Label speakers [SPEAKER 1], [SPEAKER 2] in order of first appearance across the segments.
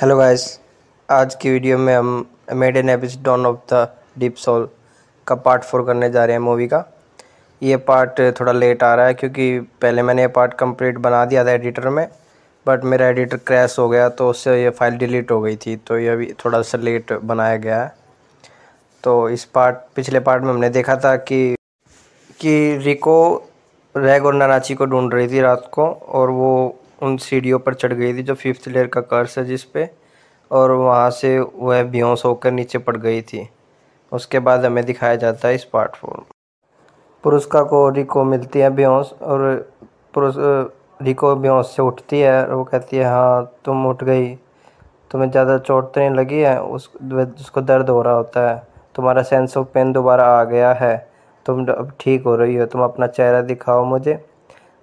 [SPEAKER 1] hello guys आज की video में हम Made in Abyss Dawn of the Deep Soul का पार्ट फोर करने जा रहे हैं मूवी का ये पार्ट थोड़ा लेट आ रहा है क्योंकि पहले मैंने ये पार्ट कंप्लीट बना दिया था एडिटर में बट मेरा एडिटर क्रैश हो गया तो उससे ये फाइल डिलीट हो गई थी तो ये अभी थोड़ा सा लेट बनाया गया है तो इस पार्ट पिछले पार्ट में हमने देखा था कि कि रिको रैग और नानाची को ढूंढ रही थी रात को और वो उन सीढ़ियों पर चढ़ गई थी जो फिफ्थ लेयर का कर्स है जिस पे और वहाँ से वह बेहोश होकर नीचे पड़ गई थी उसके बाद हमें दिखाया जाता है इस पार्ट फोर पुरुष का को रिको मिलती है बेहोश और पुरुष रिको बेहोश से उठती है और वो कहती है हाँ तुम उठ गई तुम्हें ज़्यादा चोट तो नहीं लगी है उस उसको दर्द हो रहा होता है तुम्हारा सेंस ऑफ पेन दोबारा आ गया है तुम अब ठीक हो रही हो तुम अपना चेहरा दिखाओ मुझे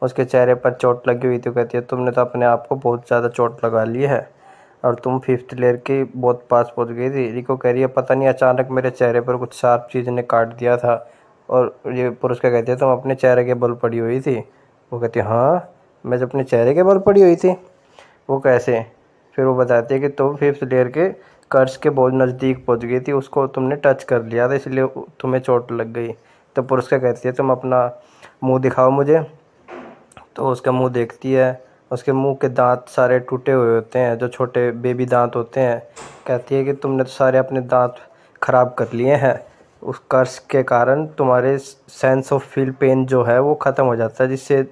[SPEAKER 1] उसके चेहरे पर चोट लगी हुई थी कहती है तुमने तो अपने आप को बहुत ज़्यादा चोट लगा ली है और तुम फिफ्थ लेयर के बहुत पास पहुंच गई थी रिको कह रही है पता नहीं अचानक मेरे चेहरे पर कुछ शार्प चीज़ ने काट दिया था और ये पुरुष क्या कहती है तुम अपने चेहरे के बल पड़ी हुई थी वो कहती है हाँ मैं जब अपने चेहरे के बल पड़ी हुई थी वो कैसे फिर वो बताती है कि तुम फिफ्थ लेयर के कर्ज के बहुत नज़दीक पहुँच गई थी उसको तुमने टच कर लिया था इसलिए तुम्हें चोट लग गई तो पुरुष क्या कहती है तुम अपना मुँह दिखाओ मुझे तो उसका मुंह देखती है उसके मुंह के दांत सारे टूटे हुए होते हैं जो छोटे बेबी दांत होते हैं कहती है कि तुमने तो सारे अपने दांत ख़राब कर लिए हैं उस कर्स के कारण तुम्हारे सेंस ऑफ फील पेन जो है वो ख़त्म हो जाता है जिससे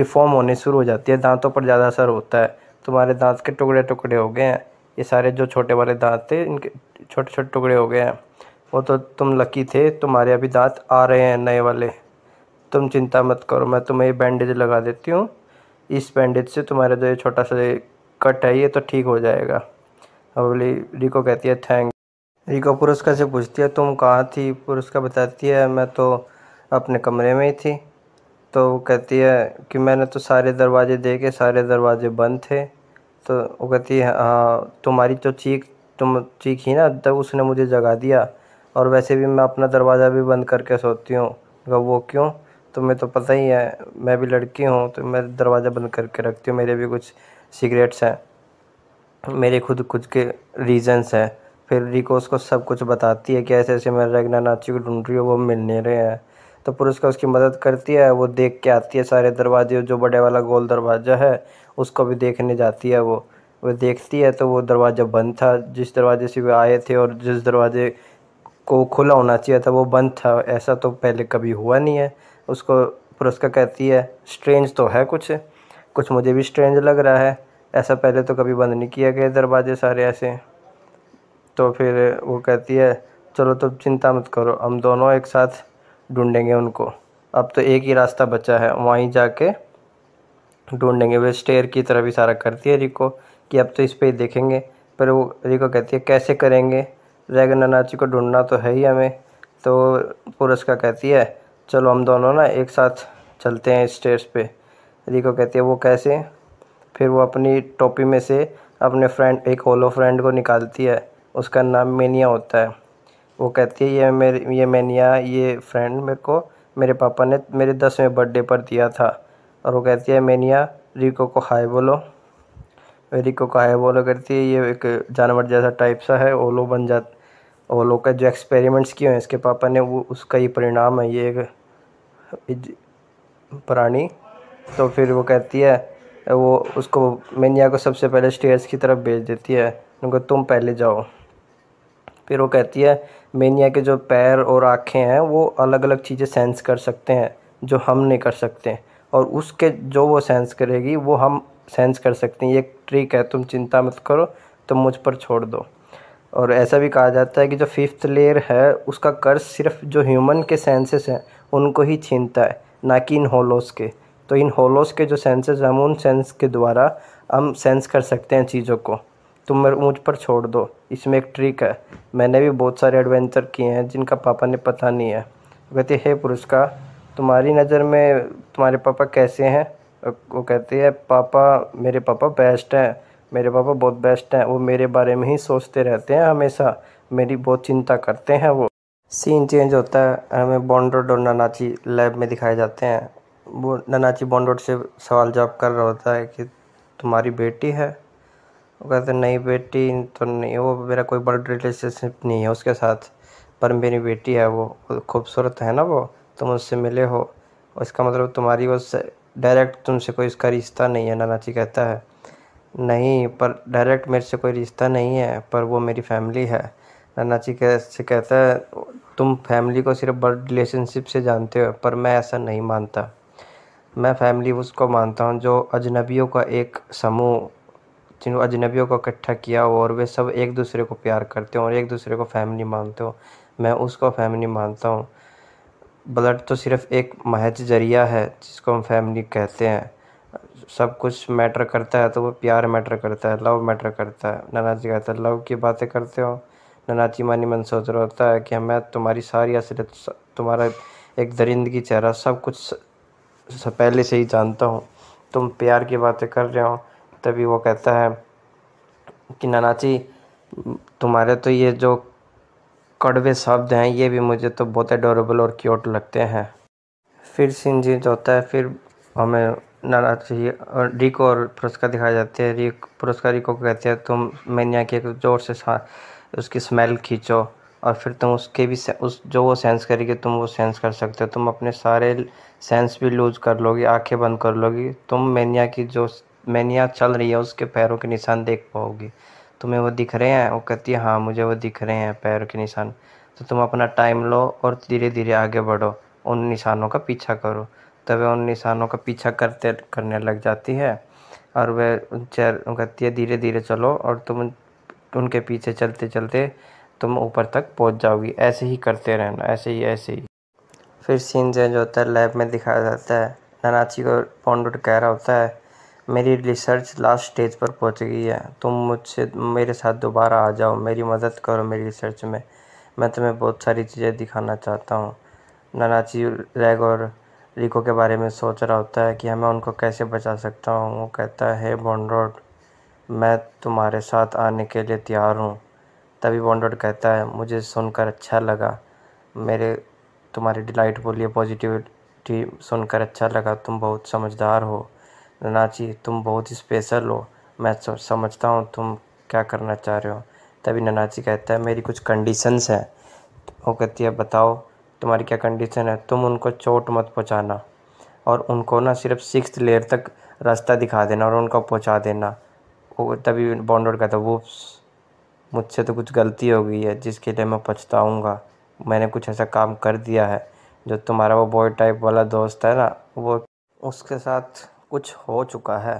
[SPEAKER 1] डिफॉर्म होने शुरू हो जाती है दांतों पर ज़्यादा असर होता है तुम्हारे दांत के टुकड़े टुकड़े हो गए हैं ये सारे जो छोटे वाले दांत थे इनके छोटे छोटे टुकड़े हो गए हैं वो तो तुम लकी थे तुम्हारे अभी दांत आ रहे हैं नए वाले तुम चिंता मत करो मैं तुम्हें ये बैंडेज लगा देती हूँ इस बैंडेज से तुम्हारा जो तो ये छोटा सा कट है ये तो ठीक हो जाएगा अब बोली रिको कहती है थैंक रिको पुरस्कार से पूछती है तुम कहाँ थी पुरस्कार बताती है मैं तो अपने कमरे में ही थी तो वो कहती है कि मैंने तो सारे दरवाजे देखे सारे दरवाजे बंद थे तो वो कहती है हाँ तुम्हारी तो चीख तुम चीख ही ना तब उसने मुझे जगा दिया और वैसे भी मैं अपना दरवाज़ा भी बंद करके सोती हूँ वो क्यों तुम्हें तो पता ही है मैं भी लड़की हूँ तो मैं दरवाज़ा बंद करके रखती हूँ मेरे भी कुछ सीक्रेट्स हैं मेरे खुद खुद के रीजंस हैं फिर रिकोस को सब कुछ बताती है कि ऐसे ऐसे मैं रेगना नाची को ढूंढ रही हूँ वो मिल नहीं रहे हैं तो पुरुष का उसकी मदद करती है वो देख के आती है सारे दरवाजे जो बड़े वाला गोल दरवाज़ा है उसको भी देखने जाती है वो वो देखती है तो वो दरवाज़ा बंद था जिस दरवाजे से वे आए थे और जिस दरवाजे को खुला होना चाहिए था वो बंद था ऐसा तो पहले कभी हुआ नहीं है उसको पुरस्कार कहती है स्ट्रेंज तो है कुछ कुछ मुझे भी स्ट्रेंज लग रहा है ऐसा पहले तो कभी बंद नहीं किया गया दरवाजे सारे ऐसे तो फिर वो कहती है चलो तुम तो चिंता मत करो हम दोनों एक साथ ढूंढेंगे उनको अब तो एक ही रास्ता बचा है वहीं जाके ढूंढेंगे वे स्टेयर की तरफ इशारा करती है रिको कि अब तो इस पर ही देखेंगे पर वो रिको कहती है कैसे करेंगे रैगन अनाची को ढूंढना तो है ही हमें तो पुरस्कार कहती है चलो हम दोनों ना एक साथ चलते हैं स्टेज पे रिको कहती है वो कैसे फिर वो अपनी टोपी में से अपने फ्रेंड एक होलो फ्रेंड को निकालती है उसका नाम मेनिया होता है वो कहती है ये मेरे ये मेनिया ये फ्रेंड मेरे को मेरे पापा ने मेरे दसवें बर्थडे पर दिया था और वो कहती है मेनिया रिको को हाय बोलो रिको को हाय बोलो करती है ये एक जानवर जैसा टाइप सा है ओलो बन जा ओलो का जो एक्सपेरिमेंट्स किए हैं इसके पापा ने वो उसका ही परिणाम है ये एक प्राणी तो फिर वो कहती है वो उसको मैनिया को सबसे पहले स्टेयर्स की तरफ भेज देती है उनको तुम पहले जाओ फिर वो कहती है मैनिया के जो पैर और आँखें हैं वो अलग अलग चीज़ें सेंस कर सकते हैं जो हम नहीं कर सकते और उसके जो वो सेंस करेगी वो हम सेंस कर सकते हैं ये ट्रिक है तुम चिंता मत करो तुम मुझ पर छोड़ दो और ऐसा भी कहा जाता है कि जो फिफ्थ लेयर है उसका कर्ज सिर्फ जो ह्यूमन के सेंसेस हैं उनको ही छीनता है ना कि इन होलोस के तो इन होलोस के जो सेंसेस हम उन सेंस के द्वारा हम सेंस कर सकते हैं चीज़ों को तुम मेरे मुझ पर छोड़ दो इसमें एक ट्रिक है मैंने भी बहुत सारे एडवेंचर किए हैं जिनका पापा ने पता नहीं है कहते हे पुरुष का तुम्हारी नज़र में तुम्हारे पापा कैसे हैं वो कहते हैं पापा मेरे पापा बेस्ट हैं मेरे पापा बहुत बेस्ट हैं वो मेरे बारे में ही सोचते रहते हैं हमेशा मेरी बहुत चिंता करते हैं वो सीन चेंज होता है हमें बॉन्डोड और ननाची लैब में दिखाए जाते हैं वो ननाची बॉन्डोड से सवाल जवाब कर रहा होता है कि तुम्हारी बेटी है वो कहते नहीं बेटी तो नहीं वो मेरा कोई बर्ड रिलेशनशिप नहीं है उसके साथ पर मेरी बेटी है वो खूबसूरत है ना वो तुम उससे मिले हो इसका मतलब तुम्हारी वो डायरेक्ट तुमसे कोई उसका रिश्ता नहीं है नानाची कहता है नहीं पर डायरेक्ट मेरे से कोई रिश्ता नहीं है पर वो मेरी फैमिली है नाना जी कैसे कहता है तुम फैमिली को सिर्फ ब्लड रिलेशनशिप से जानते हो पर मैं ऐसा नहीं मानता मैं फैमिली उसको मानता हूँ जो अजनबियों का एक समूह जिन अजनबियों को इकट्ठा किया हो और वे सब एक दूसरे को प्यार करते हो और एक दूसरे को फैमिली मानते हो मैं उसको फैमिली मानता हूँ ब्लड तो सिर्फ़ एक महज जरिया है जिसको हम फैमिली कहते हैं सब कुछ मैटर करता है तो वो प्यार मैटर करता है लव मैटर करता है नाना जी कहते हैं लव की बातें करते हो नाना जी मानी मन सोच रहा होता है कि हमें तुम्हारी सारी असलियत तुम्हारा एक दरिंदगी चेहरा सब कुछ स, पहले से ही जानता हूँ तुम प्यार की बातें कर रहे हो तभी वो कहता है कि नाना जी तुम्हारे तो ये जो कड़वे शब्द हैं ये भी मुझे तो बहुत एडोरेबल और क्यूट लगते हैं फिर सिंह जी जो होता है फिर हमें लाना चाहिए और डी को और पुरस्कार दिखाए जाते हैं री पुरस्कार रिको को कहते हैं तुम मैंने यहाँ की जोर से उसकी स्मेल खींचो और फिर तुम उसके भी उस जो वो सेंस करेगी तुम वो सेंस कर सकते हो तुम अपने सारे सेंस भी लूज कर लोगी आंखें बंद कर लोगी तुम मैनिया की जो मैनिया चल रही है उसके पैरों के निशान देख पाओगी तुम्हें वो दिख रहे हैं वो कहती है हाँ मुझे वो दिख रहे हैं पैरों के निशान तो तुम अपना टाइम लो और धीरे धीरे आगे बढ़ो उन निशानों का पीछा करो तब वह उन निशानों का पीछा करते करने लग जाती है और वह चर कहती है धीरे धीरे चलो और तुम उनके पीछे चलते चलते तुम ऊपर तक पहुंच जाओगी ऐसे ही करते रहना ऐसे ही ऐसे ही फिर सीन चेंज होता है लैब में दिखाया जाता है नानाची को पॉन्डुट कह रहा होता है मेरी रिसर्च लास्ट स्टेज पर पहुंच गई है तुम मुझसे मेरे साथ दोबारा आ जाओ मेरी मदद करो मेरी रिसर्च में मैं तुम्हें बहुत सारी चीज़ें दिखाना चाहता हूँ नानाची रैग और रिको के बारे में सोच रहा होता है कि हाँ, मैं उनको कैसे बचा सकता हूँ वो कहता है बॉन्ड्रॉड मैं तुम्हारे साथ आने के लिए तैयार हूँ तभी बॉन्ड्रॉड कहता है मुझे सुनकर अच्छा लगा मेरे तुम्हारी डिलाइट बोलिए पॉजिटिविटी सुनकर अच्छा लगा तुम बहुत समझदार हो ननाची तुम बहुत ही स्पेशल हो मैं समझता हूँ तुम क्या करना चाह रहे हो तभी ननाची कहता है मेरी कुछ कंडीशंस हैं वो कहती है बताओ तुम्हारी क्या कंडीशन है तुम उनको चोट मत पहुँचाना और उनको ना सिर्फ सिक्स लेयर तक रास्ता दिखा देना और उनको पहुँचा देना वो तभी बॉन्डोड कहता वो मुझसे तो कुछ गलती हो गई है जिसके लिए मैं पछताऊँगा मैंने कुछ ऐसा काम कर दिया है जो तुम्हारा वो बॉय टाइप वाला दोस्त है ना वो उसके साथ कुछ हो चुका है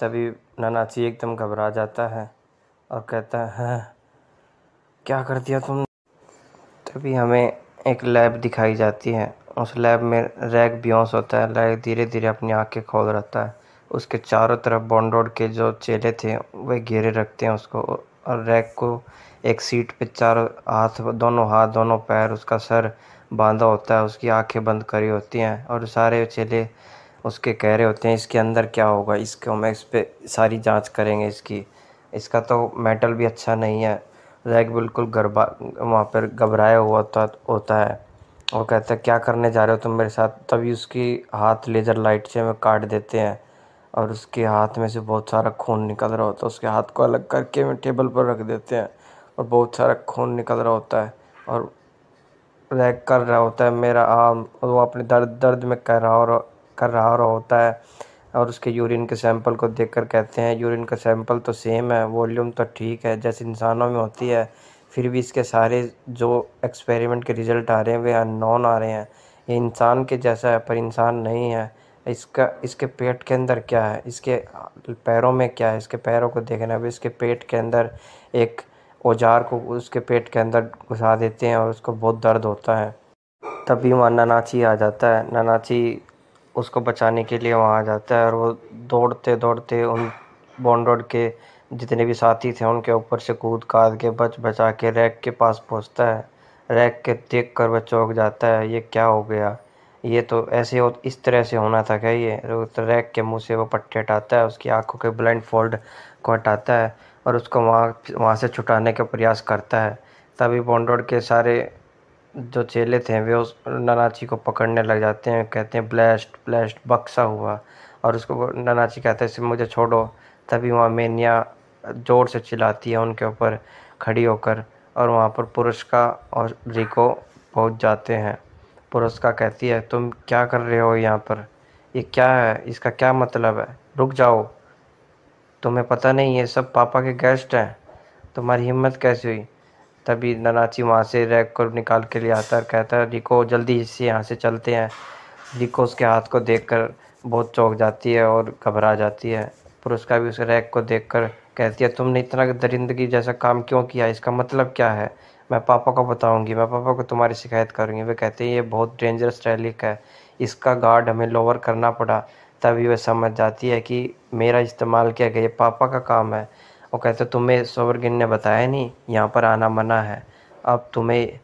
[SPEAKER 1] तभी नानाची एकदम घबरा जाता है और कहता है हाँ, क्या कर दिया तुम तभी हमें एक लैब दिखाई जाती है उस लैब में रैग ब्योंस होता है लैग धीरे धीरे अपनी आंखें खोल रहता है उसके चारों तरफ बॉन्डोड के जो चेले थे वे घेरे रखते हैं उसको और रैग को एक सीट पे चारों हाथ दोनों हाथ दोनों पैर उसका सर बांधा होता है उसकी आंखें बंद करी होती हैं और सारे चेले उसके कह रहे होते हैं इसके अंदर क्या होगा इसको हम इस पर सारी जाँच करेंगे इसकी इसका तो मेटल भी अच्छा नहीं है जैक बिल्कुल गरबा वहाँ पर घबराया हुआ था होता है और कहता है क्या करने जा रहे हो तुम मेरे साथ तभी उसकी हाथ लेज़र लाइट से हमें काट देते हैं और उसके हाथ में से बहुत सारा खून निकल रहा होता है उसके हाथ को अलग करके हमें टेबल पर रख देते हैं और बहुत सारा खून निकल रहा होता है और रैक कर रहा होता है मेरा आम और वो अपने दर्द दर्द में कर रहा और कर रहा रहा होता है और उसके यूरिन के सैंपल को देखकर कहते हैं यूरिन का सैंपल तो सेम है वॉल्यूम तो ठीक है जैसे इंसानों में होती है फिर भी इसके सारे जो एक्सपेरिमेंट के रिज़ल्ट आ रहे हैं वे अननोन आ रहे हैं ये इंसान के जैसा है पर इंसान नहीं है इसका इसके पेट के अंदर क्या है इसके पैरों में क्या है इसके पैरों को देखना है इसके पेट के अंदर एक औजार को उसके पेट के अंदर घुसा देते हैं और उसको बहुत दर्द होता है तभी वहाँ नानाची आ जाता है नानाची उसको बचाने के लिए वहाँ जाता है और वो दौड़ते दौड़ते उन बॉन्डोड के जितने भी साथी थे उनके ऊपर से कूद काद के बच बचा के रैक के पास पहुँचता है रैक के देख कर वह चौंक जाता है ये क्या हो गया ये तो ऐसे हो इस तरह से होना था क्या ये तो रैक के मुंह से वो पट्टे हटाता है उसकी आंखों के ब्लाइंड फोल्ड को हटाता है और उसको वहाँ वहाँ से छुटाने का प्रयास करता है तभी बॉन्डोड के सारे जो चेले थे वे उस ननाची को पकड़ने लग जाते हैं कहते हैं ब्लैस्ट ब्लैस्ट बक्सा हुआ और उसको ननाची कहते हैं मुझे छोड़ो तभी वहाँ मेनिया ज़ोर से चिल्लाती है उनके ऊपर खड़ी होकर और वहाँ पर पुरुषका और रिको पहुँच जाते हैं पुरुषका कहती है तुम क्या कर रहे हो यहाँ पर ये क्या है इसका क्या मतलब है रुक जाओ तुम्हें पता नहीं ये सब पापा के गेस्ट हैं तुम्हारी हिम्मत कैसी हुई तभी ननाची वहाँ से रैक को निकाल के लिए आता है और कहता है रिको जल्दी इससे यहाँ से चलते हैं रिको उसके हाथ को कर बहुत चौंक जाती है और घबरा जाती है उसका भी उस रैक को कर कहती है तुमने इतना दरिंदगी जैसा काम क्यों किया इसका मतलब क्या है मैं पापा को बताऊंगी मैं पापा को तुम्हारी शिकायत करूंगी वे कहते हैं ये बहुत डेंजरस रैलिक है इसका गार्ड हमें लोअर करना पड़ा तभी वह समझ जाती है कि मेरा इस्तेमाल किया गया ये पापा का काम है और कहते तुम्हें स्वर्गिन ने बताया नहीं यहाँ पर आना मना है अब तुम्हें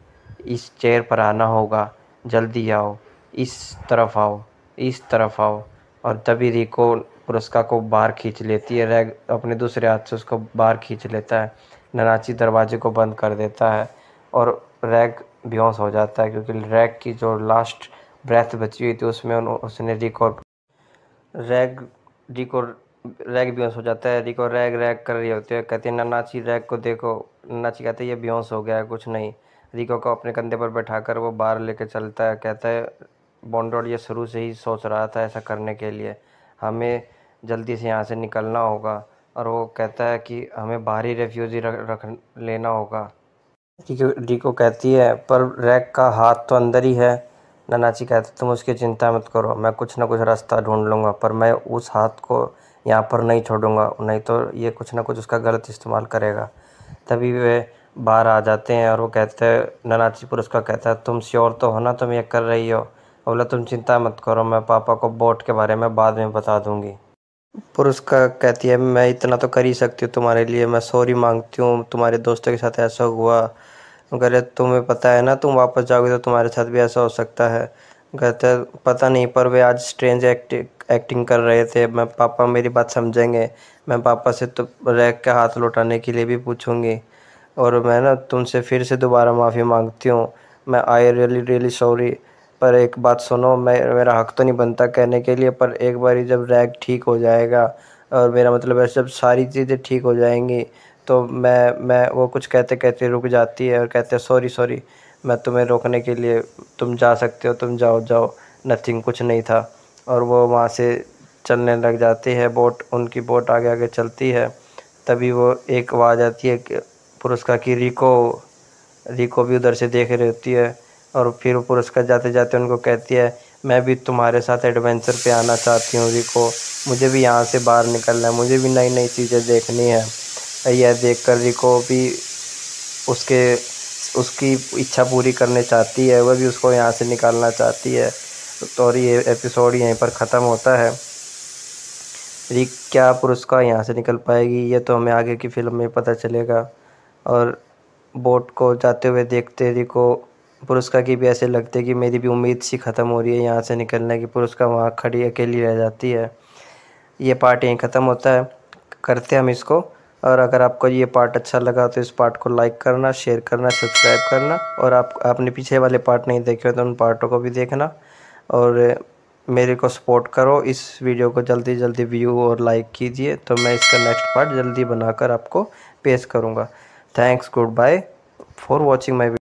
[SPEAKER 1] इस चेयर पर आना होगा जल्दी आओ इस तरफ आओ इस तरफ आओ और तभी रिको पुरस्कार को बाहर खींच लेती है रैग अपने दूसरे हाथ से उसको बाहर खींच लेता है ननाची दरवाजे को बंद कर देता है और रैग बेहोश हो जाता है क्योंकि रैग की जो लास्ट ब्रेथ बची हुई थी उसमें उसने रिकॉर्ड रैग रिकॉर्ड रैग बेहोश हो जाता है रिको रैग रैग कर रही होती है कहती है नन्नाची रैग को देखो नन्नाची कहते हैं ये बेहोश हो गया है कुछ नहीं रिको को अपने कंधे पर बैठा कर वो बाहर लेके चलता है कहता है बॉन्डोड ये शुरू से ही सोच रहा था ऐसा करने के लिए हमें जल्दी से यहाँ से निकलना होगा और वो कहता है कि हमें बाहरी रेफ्यूजी रख, रख लेना होगा रिको कहती है पर रैग का हाथ तो अंदर ही है नानाची कहते तुम उसकी चिंता मत करो मैं कुछ ना कुछ रास्ता ढूंढ लूँगा पर मैं उस हाथ को यहाँ पर नहीं छोड़ूंगा नहीं तो ये कुछ ना कुछ उसका गलत इस्तेमाल करेगा तभी वे बाहर आ जाते हैं और वो कहते हैं ननाचीपुर उसका कहता है तुम श्योर तो हो ना तुम ये कर रही हो बोला तुम चिंता मत करो मैं पापा को बोट के बारे में बाद में बता दूंगी पुरुष का कहती है मैं इतना तो कर ही सकती हूँ तुम्हारे लिए मैं सॉरी मांगती हूँ तुम्हारे दोस्तों के साथ ऐसा हुआ कह रहे तुम्हें पता है ना तुम वापस जाओगे तो तुम्हारे साथ भी ऐसा हो सकता है कहते पता नहीं पर वे आज स्ट्रेंज एक्ट एक्टिंग कर रहे थे मैं पापा मेरी बात समझेंगे मैं पापा से तो रैक का हाथ लौटाने के लिए भी पूछूंगी और मैं ना तुमसे फिर से दोबारा माफ़ी मांगती हूँ मैं आई रियली रियली सॉरी पर एक बात सुनो मैं मेरा हक तो नहीं बनता कहने के लिए पर एक बार जब रैग ठीक हो जाएगा और मेरा मतलब है जब सारी चीज़ें ठीक हो जाएंगी तो मैं मैं वो कुछ कहते कहते रुक जाती है और कहते सॉरी सॉरी मैं तुम्हें रोकने के लिए तुम जा सकते हो तुम जाओ जाओ नथिंग कुछ नहीं था और वो वहाँ से चलने लग जाती है बोट उनकी बोट आगे आगे चलती है तभी वो एक आवाज़ आती है पुरस्कार की रिको रिको भी उधर से देख रही होती है और फिर पुरस्कार जाते जाते उनको कहती है मैं भी तुम्हारे साथ एडवेंचर पे आना चाहती हूँ रिको मुझे भी यहाँ से बाहर निकलना है मुझे भी नई नई चीज़ें देखनी है यह देख कर रिको भी उसके उसकी इच्छा पूरी करने चाहती है वह भी उसको यहाँ से निकालना चाहती है तो और ये एपिसोड यहीं पर ख़त्म होता है रिक क्या पुरस्कार यहाँ से निकल पाएगी ये तो हमें आगे की फ़िल्म में पता चलेगा और बोट को जाते हुए देखते रिक को पुरस्कार की भी ऐसे लगते कि मेरी भी उम्मीद सी ख़त्म हो रही है यहाँ से निकलने की पुरस्कार वहाँ खड़ी अकेली रह जाती है ये पार्ट यहीं ख़त्म होता है करते हम इसको और अगर आपको ये पार्ट अच्छा लगा तो इस पार्ट को लाइक करना शेयर करना सब्सक्राइब करना और आप आपने पीछे वाले पार्ट नहीं देखे तो उन पार्टों को भी देखना और मेरे को सपोर्ट करो इस वीडियो को जल्दी जल्दी व्यू और लाइक कीजिए तो मैं इसका नेक्स्ट पार्ट जल्दी बनाकर आपको पेश करूँगा thanks goodbye for watching my